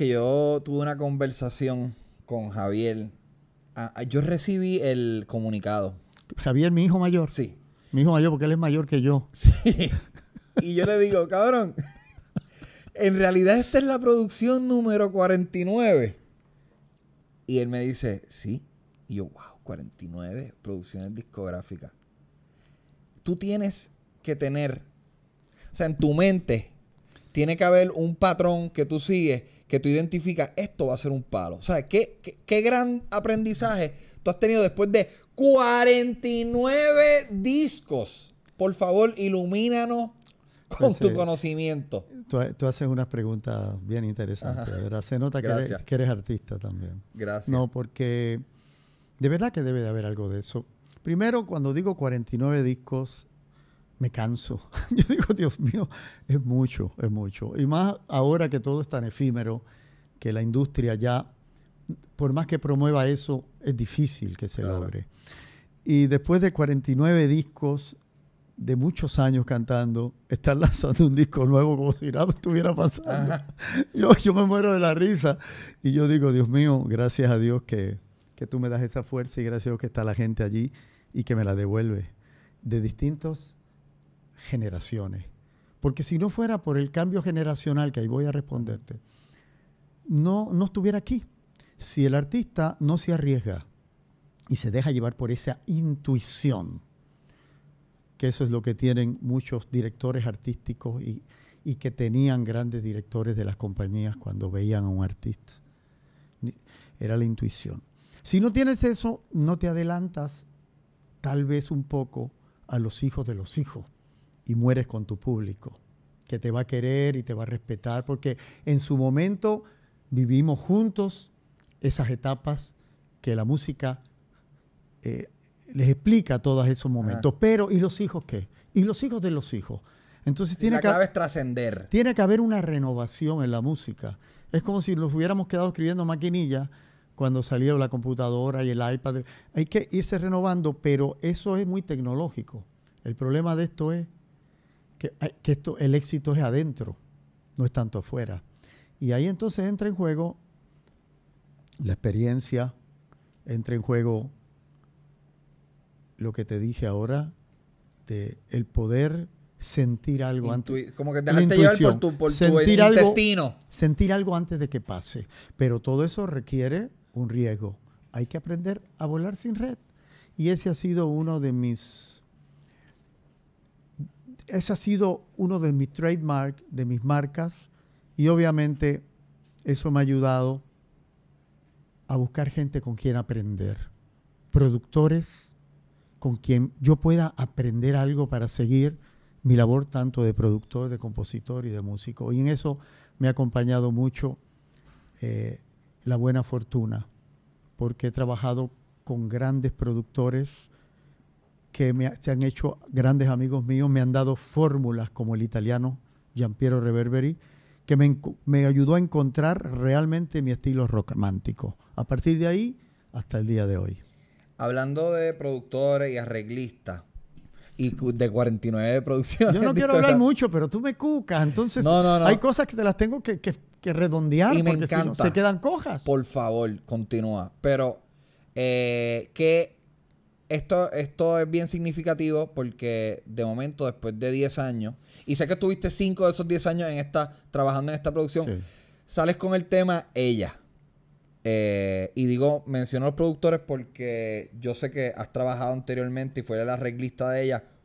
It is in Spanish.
que yo tuve una conversación con Javier. yo recibí el comunicado. Javier, mi hijo mayor. Sí. Mi hijo mayor, porque él es mayor que yo. Sí. Y yo le digo, cabrón, en realidad esta es la producción número 49. Y él me dice, sí. Y yo, wow, 49 producciones discográficas. Tú tienes que tener, o sea, en tu mente, tiene que haber un patrón que tú sigues que tú identificas, esto va a ser un palo. ¿Sabes? ¿Qué, qué, gran aprendizaje tú has tenido después de 49 discos? Por favor, ilumínanos con pues, tu eh, conocimiento. Tú, haces unas preguntas bien interesantes, ¿verdad? Se nota que que eres, artista también. Gracias. No, porque de verdad que debe de haber algo de eso. Primero, cuando digo 49 discos, me canso. Yo digo, Dios mío, es mucho, es mucho. Y más ahora que todo es tan efímero, que la industria ya, por más que promueva eso, es difícil que se logre. Y después de 49 discos de muchos años cantando, están lanzando un disco nuevo como si nada estuviera pasando. Yo, yo me muero de la risa y yo digo, Dios mío, gracias a Dios que, que tú me das esa fuerza y gracias a Dios que está la gente allí y que me la devuelve de distintos generaciones. Porque si no fuera por el cambio generacional, que ahí voy a responderte, no, no estuviera aquí. Si el artista no se arriesga y se deja llevar por esa intuición, que eso es lo que tienen muchos directores artísticos y, y que tenían grandes directores de las compañías cuando veían a un artista. Era la intuición. Si no tienes eso, no te adelantas tal vez un poco a los hijos de los hijos y mueres con tu público, que te va a querer y te va a respetar, porque en su momento vivimos juntos esas etapas que la música eh, les explica todos esos momentos. Ah. Pero, ¿y los hijos qué? ¿Y los hijos de los hijos? Entonces tiene que, trascender. Tiene que haber una renovación en la música. Es como si nos hubiéramos quedado escribiendo maquinilla cuando salieron la computadora y el iPad. Hay que irse renovando, pero eso es muy tecnológico. El problema de esto es que, esto, el éxito es adentro, no es tanto afuera. Y ahí entonces entra en juego la experiencia, entra en juego lo que te dije ahora, de el poder sentir algo antes. Como que dejaste llevar por tu, Sentir algo antes de que pase. Pero todo eso requiere un riesgo. Hay que aprender a volar sin red. Y ese ha sido uno de mis ese ha sido uno de mis trademarks, de mis marcas, y obviamente eso me ha ayudado a buscar gente con quien aprender, productores con quien yo pueda aprender algo para seguir mi labor tanto de productor, de compositor y de músico. Y en eso me ha acompañado mucho eh, la buena fortuna, porque he trabajado con grandes productores, que se han hecho grandes amigos míos, me han dado fórmulas como el italiano Giampiero Reverberi, que me, ayudó a encontrar realmente mi estilo rock romántico. A partir de ahí hasta el día de hoy. Hablando de productores y arreglistas, y de 49 producciones. Yo no quiero hablar mucho, pero tú me cucas, entonces hay cosas que te las tengo que, redondear y encanta. se quedan cojas. Por favor, continúa. Pero, eh, ¿qué esto, esto es bien significativo porque de momento, después de 10 años, y sé que tuviste 5 de esos 10 años en esta, trabajando en esta producción, sales con el tema ella. Eh, y digo, menciono a los productores porque yo sé que has trabajado anteriormente y fuera la reglista de ella